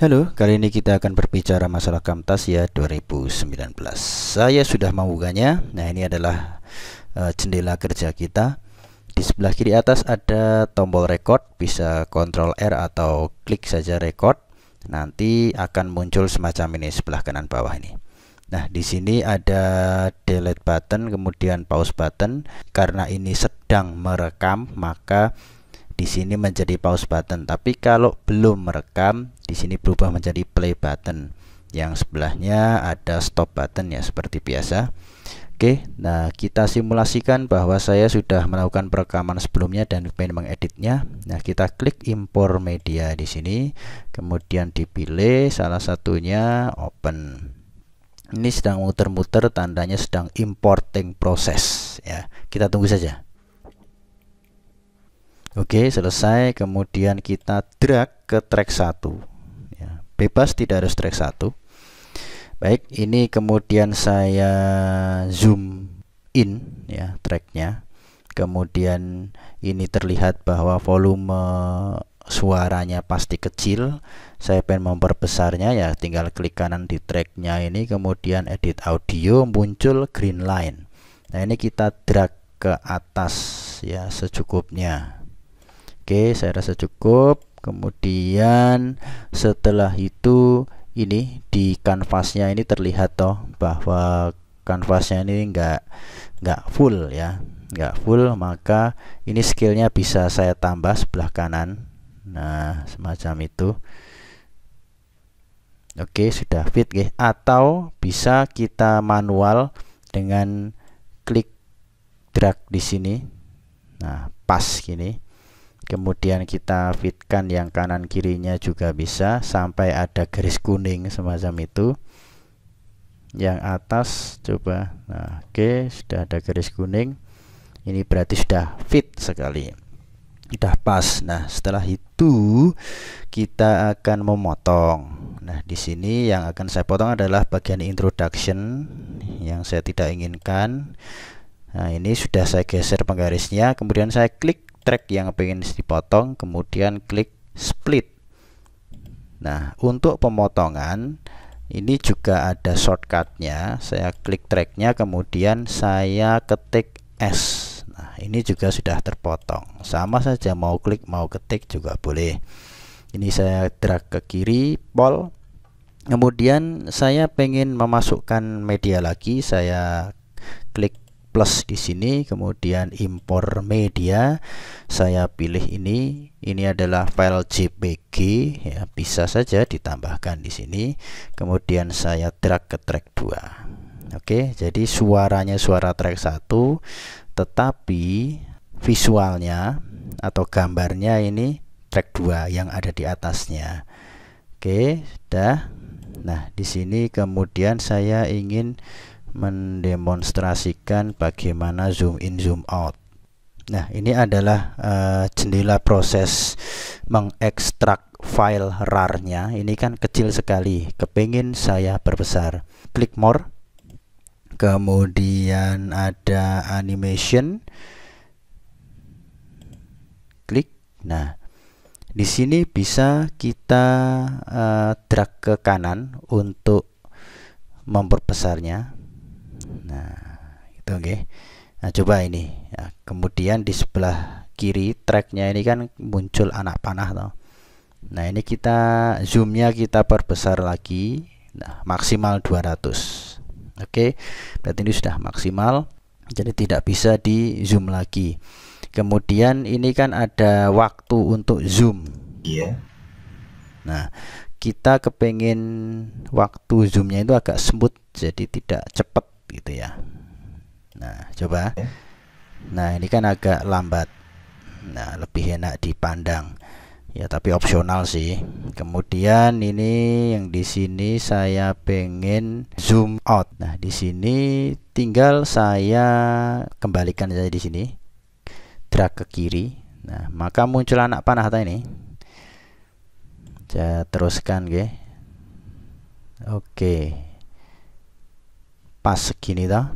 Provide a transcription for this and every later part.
Halo, kali ini kita akan berbicara masalah Camtasia ya, 2019. Saya sudah membukanya. Nah, ini adalah uh, jendela kerja kita. Di sebelah kiri atas ada tombol record, bisa Ctrl R atau klik saja record. Nanti akan muncul semacam ini sebelah kanan bawah ini. Nah, di sini ada delete button, kemudian pause button. Karena ini sedang merekam, maka di sini menjadi pause button tapi kalau belum merekam di sini berubah menjadi play button yang sebelahnya ada stop button ya seperti biasa Oke nah kita simulasikan bahwa saya sudah melakukan perekaman sebelumnya dan pengen mengeditnya nah kita klik impor media di sini kemudian dipilih salah satunya open ini sedang muter-muter tandanya sedang importing proses ya kita tunggu saja Oke, selesai. Kemudian kita drag ke track 1. Ya, bebas tidak harus track 1. Baik, ini kemudian saya zoom in ya tracknya. Kemudian ini terlihat bahwa volume suaranya pasti kecil. Saya pengen memperbesarnya ya tinggal klik kanan di tracknya ini kemudian edit audio muncul green line. Nah, ini kita drag ke atas ya secukupnya Oke, saya rasa cukup. Kemudian setelah itu ini di kanvasnya ini terlihat toh bahwa kanvasnya ini enggak enggak full ya. Enggak full, maka ini skillnya bisa saya tambah sebelah kanan. Nah, semacam itu. Oke, sudah fit ya. Atau bisa kita manual dengan klik drag di sini. Nah, pas gini kemudian kita fitkan yang kanan kirinya juga bisa sampai ada garis kuning semacam itu yang atas coba nah, oke okay, sudah ada garis kuning ini berarti sudah fit sekali sudah pas nah setelah itu kita akan memotong nah di sini yang akan saya potong adalah bagian introduction yang saya tidak inginkan nah ini sudah saya geser penggarisnya kemudian saya klik track yang pengen dipotong kemudian klik split nah untuk pemotongan ini juga ada shortcutnya saya klik tracknya kemudian saya ketik S nah ini juga sudah terpotong sama saja mau klik mau ketik juga boleh ini saya drag ke kiri pol kemudian saya pengen memasukkan media lagi saya klik plus di sini kemudian impor media saya pilih ini ini adalah file JPG ya bisa saja ditambahkan di sini kemudian saya drag ke track 2 Oke jadi suaranya suara track 1 tetapi visualnya atau gambarnya ini track 2 yang ada di atasnya Oke sudah Nah di sini kemudian saya ingin mendemonstrasikan bagaimana zoom in zoom out. Nah, ini adalah uh, jendela proses mengekstrak file RAR-nya. Ini kan kecil sekali, kepingin saya perbesar. Klik more. Kemudian ada animation. Klik. Nah, di sini bisa kita uh, drag ke kanan untuk memperbesarnya nah itu oke okay. nah coba ini ya, kemudian di sebelah kiri tracknya ini kan muncul anak panah toh nah ini kita zoomnya kita perbesar lagi nah maksimal 200 oke okay. berarti ini sudah maksimal jadi tidak bisa di zoom lagi kemudian ini kan ada waktu untuk zoom iya yeah. nah kita kepengen waktu zoomnya itu agak smooth jadi tidak cepat gitu ya nah coba nah ini kan agak lambat nah lebih enak dipandang ya tapi opsional sih kemudian ini yang di sini saya pengen zoom out nah di sini tinggal saya kembalikan saja di sini drag ke kiri nah maka muncul anak panah tadi ini saya teruskan oke oke okay pas segini toh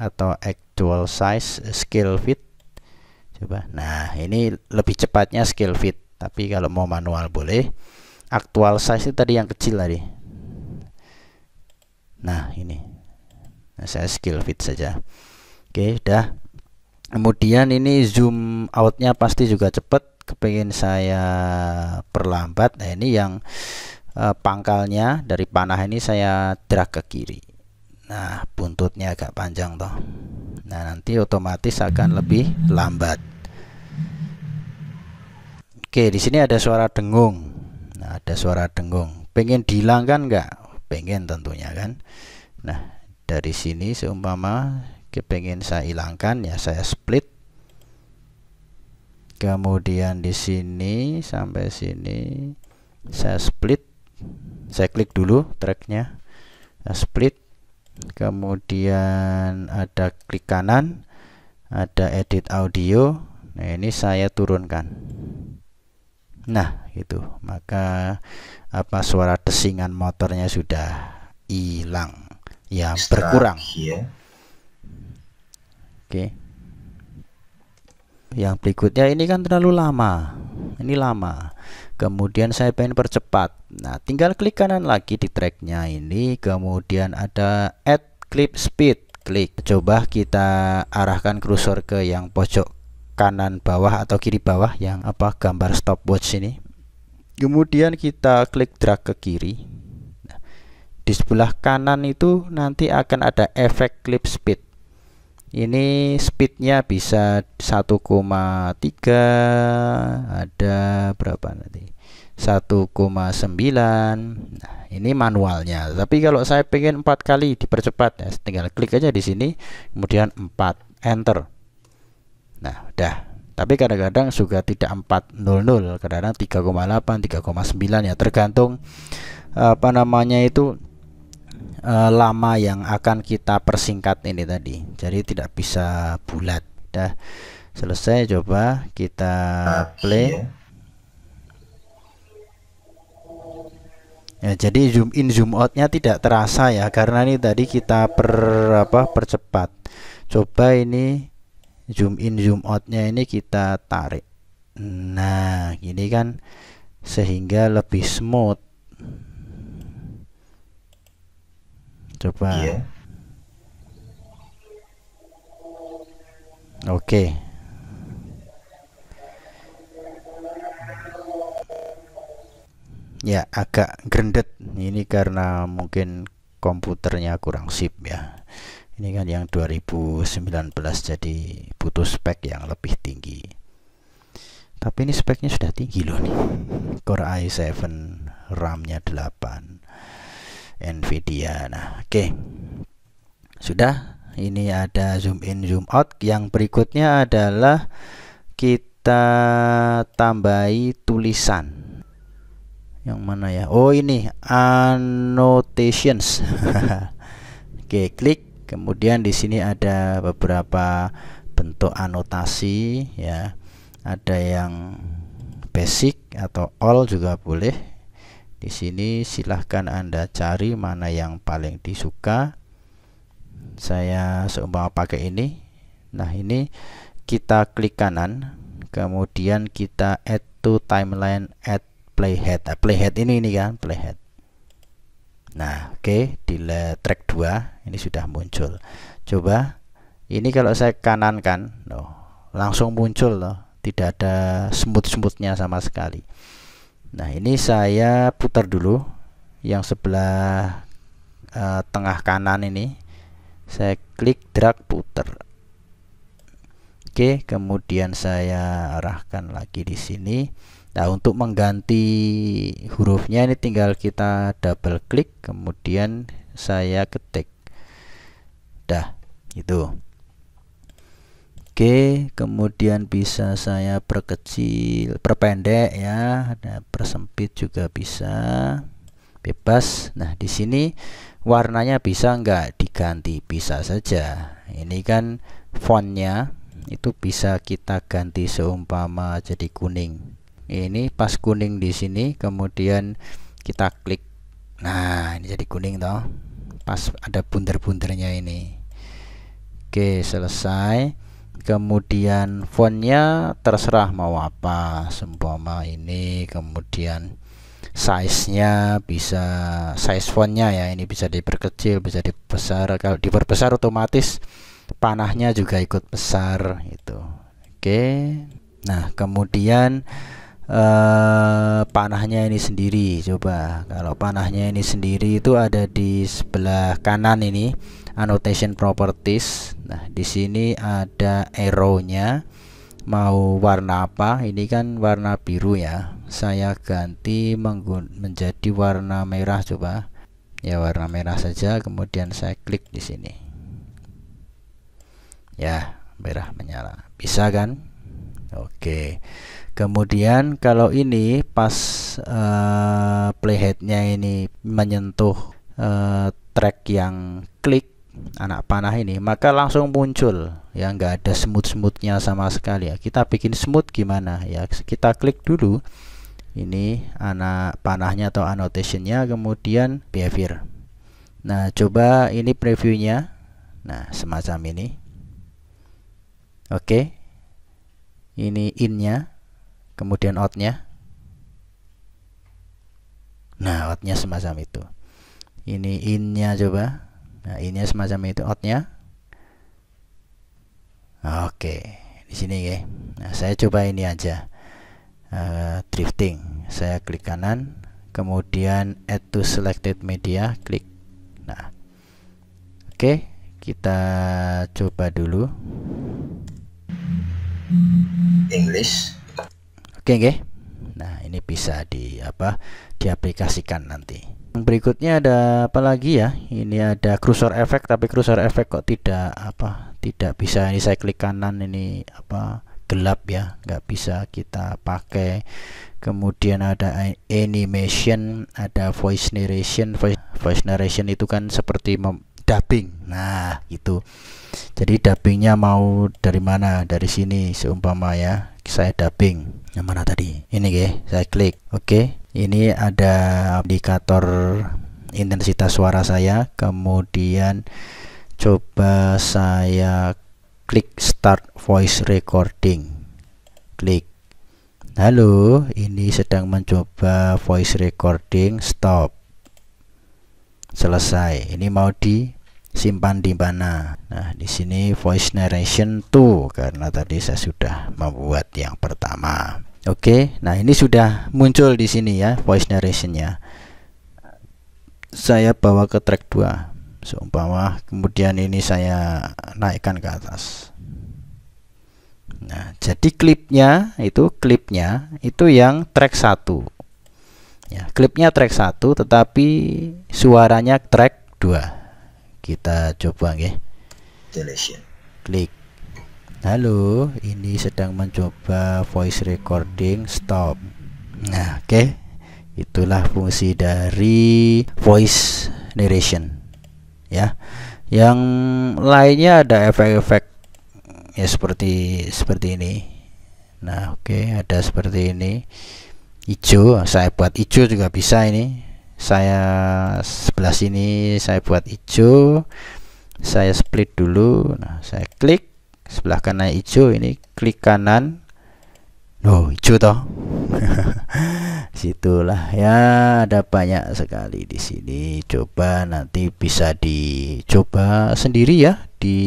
atau actual size scale fit coba nah ini lebih cepatnya scale fit tapi kalau mau manual boleh actual size itu tadi yang kecil tadi nah ini nah, saya skill fit saja oke udah kemudian ini zoom outnya pasti juga cepet kepingin saya perlambat nah ini yang uh, pangkalnya dari panah ini saya drag ke kiri Nah, buntutnya agak panjang toh. Nah, nanti otomatis akan lebih lambat. Oke, di sini ada suara dengung. Nah, ada suara dengung. Pengen dihilangkan nggak? Pengen tentunya kan. Nah, dari sini seumpama kepengen saya hilangkan ya saya split. Kemudian di sini sampai sini saya split. Saya klik dulu tracknya. Saya split kemudian ada klik kanan ada edit audio nah ini saya turunkan nah itu maka apa suara desingan motornya sudah hilang ya berkurang ya. oke yang berikutnya ini kan terlalu lama ini lama kemudian saya pengen percepat nah tinggal klik kanan lagi di tracknya ini kemudian ada add clip speed klik coba kita arahkan cursor ke yang pojok kanan bawah atau kiri bawah yang apa gambar stopwatch ini kemudian kita klik drag ke kiri nah, di sebelah kanan itu nanti akan ada efek clip speed ini speednya bisa 1,3 ada berapa nanti 1,9 nah, ini manualnya tapi kalau saya pengen empat kali dipercepat ya tinggal klik aja di sini kemudian 4 enter nah udah tapi kadang-kadang juga tidak 400 kadang-kadang 3,8 3,9 ya tergantung apa namanya itu e, lama yang akan kita persingkat ini tadi jadi tidak bisa bulat dah selesai coba kita play ya. ya jadi zoom in zoom out nya tidak terasa ya karena ini tadi kita per apa percepat coba ini zoom in zoom out nya ini kita tarik nah gini kan sehingga lebih smooth coba iya. oke okay. ya agak grendet ini karena mungkin komputernya kurang sip ya ini kan yang 2019 jadi butuh spek yang lebih tinggi tapi ini speknya sudah tinggi loh nih Core i7 RAM nya 8 Nvidia. Nah, oke. Okay. Sudah, ini ada zoom in zoom out. Yang berikutnya adalah kita tambahi tulisan. Yang mana ya? Oh, ini annotations. oke, okay, klik. Kemudian di sini ada beberapa bentuk anotasi ya. Ada yang basic atau all juga boleh di sini silahkan Anda cari mana yang paling disuka. Saya seumpama pakai ini. Nah, ini kita klik kanan, kemudian kita add to timeline add playhead. Nah, playhead ini ini kan, playhead. Nah, oke, okay, di track 2 ini sudah muncul. Coba ini kalau saya kanankan, loh, langsung muncul loh, tidak ada semut-semutnya sama sekali. Nah ini saya putar dulu yang sebelah uh, tengah kanan ini saya klik drag putar Oke kemudian saya arahkan lagi di sini Nah untuk mengganti hurufnya ini tinggal kita double klik kemudian saya ketik dah itu Oke, kemudian bisa saya perkecil, perpendek ya, nah, persempit juga bisa, bebas. Nah, di sini warnanya bisa enggak diganti? Bisa saja. Ini kan fontnya itu bisa kita ganti seumpama jadi kuning. Ini pas kuning di sini, kemudian kita klik. Nah, ini jadi kuning toh. Pas ada bundar-bundarnya ini. Oke, selesai kemudian fontnya terserah mau apa semua ini kemudian size nya bisa size fontnya ya ini bisa diperkecil bisa diperbesar kalau diperbesar otomatis panahnya juga ikut besar itu oke nah kemudian eh, panahnya ini sendiri coba kalau panahnya ini sendiri itu ada di sebelah kanan ini annotation properties nah di sini ada arrownya mau warna apa ini kan warna biru ya saya ganti menjadi warna merah coba ya warna merah saja kemudian saya klik di sini ya merah menyala bisa kan oke okay kemudian kalau ini pas uh, playheadnya ini menyentuh uh, track yang klik anak panah ini maka langsung muncul ya nggak ada smooth smoothnya sama sekali ya kita bikin smooth gimana ya kita klik dulu ini anak panahnya atau annotationnya kemudian behavior nah coba ini previewnya nah semacam ini oke okay. ini innya kemudian outnya nah outnya semacam itu ini innya coba nah innya semacam itu outnya oke di sini ya nah saya coba ini aja uh, drifting saya klik kanan kemudian add to selected media klik nah oke kita coba dulu English Oke, okay, Nah, ini bisa di apa? diaplikasikan nanti. Yang berikutnya ada apa lagi ya? Ini ada cursor effect, tapi cursor effect kok tidak apa? tidak bisa ini saya klik kanan ini apa? gelap ya, nggak bisa kita pakai. Kemudian ada animation, ada voice narration. Voice, voice narration itu kan seperti mem dubbing nah itu jadi dubbingnya mau dari mana dari sini seumpama ya saya dubbing yang mana tadi ini ya, saya klik oke okay. ini ada indikator intensitas suara saya kemudian coba saya klik start voice recording klik halo ini sedang mencoba voice recording stop selesai ini mau di simpan di mana. Nah, di sini voice narration tuh karena tadi saya sudah membuat yang pertama. Oke, nah ini sudah muncul di sini ya voice narrationnya. Saya bawa ke track 2 seumpama kemudian ini saya naikkan ke atas. Nah, jadi klipnya itu klipnya itu yang track satu ya klipnya track satu tetapi suaranya track 2 kita coba nggih deletion klik halo ini sedang mencoba voice recording stop nah oke okay. itulah fungsi dari voice narration ya yang lainnya ada efek-efek ya seperti seperti ini nah oke okay. ada seperti ini hijau saya buat hijau juga bisa ini saya sebelah sini saya buat hijau saya split dulu nah saya klik sebelah kanan hijau ini klik kanan no oh, hijau toh situlah ya ada banyak sekali di sini coba nanti bisa dicoba sendiri ya di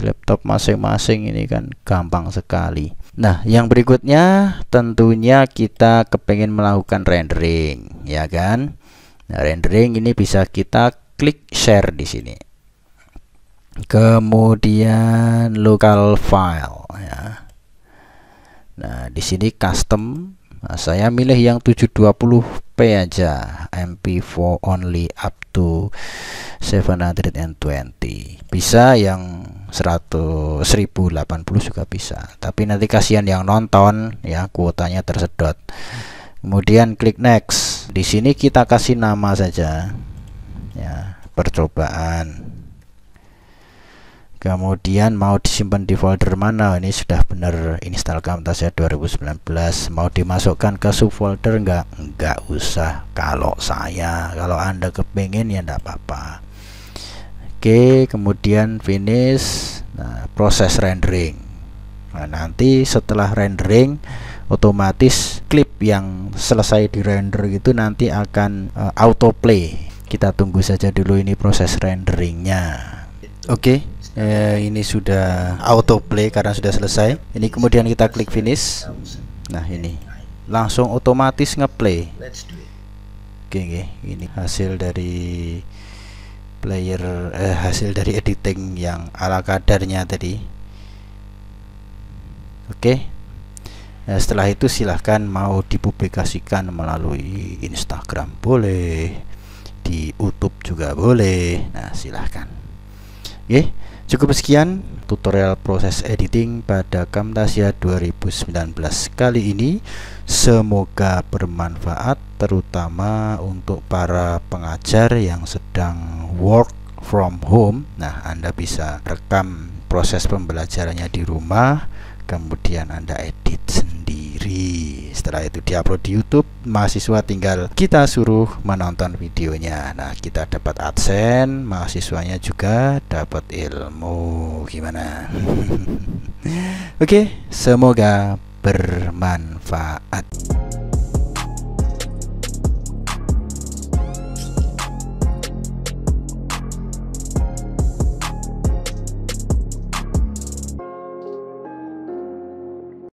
laptop masing-masing ini kan gampang sekali nah yang berikutnya tentunya kita kepengen melakukan rendering ya kan Nah, rendering ini bisa kita klik share di sini. Kemudian local file ya. Nah, di sini custom nah, saya milih yang 720p aja, MP4 only up to 720. Bisa yang 100 1080 juga bisa. Tapi nanti kasihan yang nonton ya kuotanya tersedot kemudian klik next di sini kita kasih nama saja ya percobaan kemudian mau disimpan di folder mana oh, ini sudah benar install Camtasia ya, 2019 mau dimasukkan ke subfolder enggak enggak usah kalau saya kalau anda kepingin ya enggak apa-apa oke kemudian finish nah proses rendering nah nanti setelah rendering otomatis klip yang selesai di render itu nanti akan uh, autoplay kita tunggu saja dulu ini proses renderingnya oke okay. eh, ini sudah autoplay karena sudah selesai ini kemudian kita klik finish nah ini langsung otomatis ngeplay oke okay, okay. ini hasil dari player eh, hasil dari editing yang ala kadarnya tadi oke okay ya, setelah itu silahkan mau dipublikasikan melalui Instagram boleh di YouTube juga boleh nah silahkan oke cukup sekian tutorial proses editing pada Camtasia 2019 kali ini semoga bermanfaat terutama untuk para pengajar yang sedang work from home nah Anda bisa rekam proses pembelajarannya di rumah kemudian Anda edit sendiri. Setelah itu diupload di YouTube, mahasiswa tinggal kita suruh menonton videonya. Nah, kita dapat AdSense, mahasiswanya juga dapat ilmu. Gimana? Oke, okay, semoga bermanfaat.